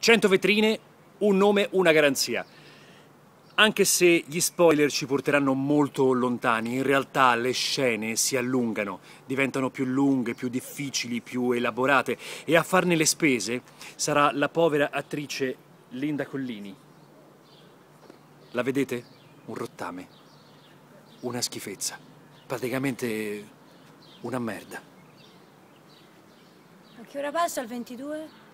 100 vetrine, un nome, una garanzia. Anche se gli spoiler ci porteranno molto lontani, in realtà le scene si allungano, diventano più lunghe, più difficili, più elaborate e a farne le spese sarà la povera attrice Linda Collini. La vedete? Un rottame. Una schifezza. Praticamente una merda. A che ora passa il 22?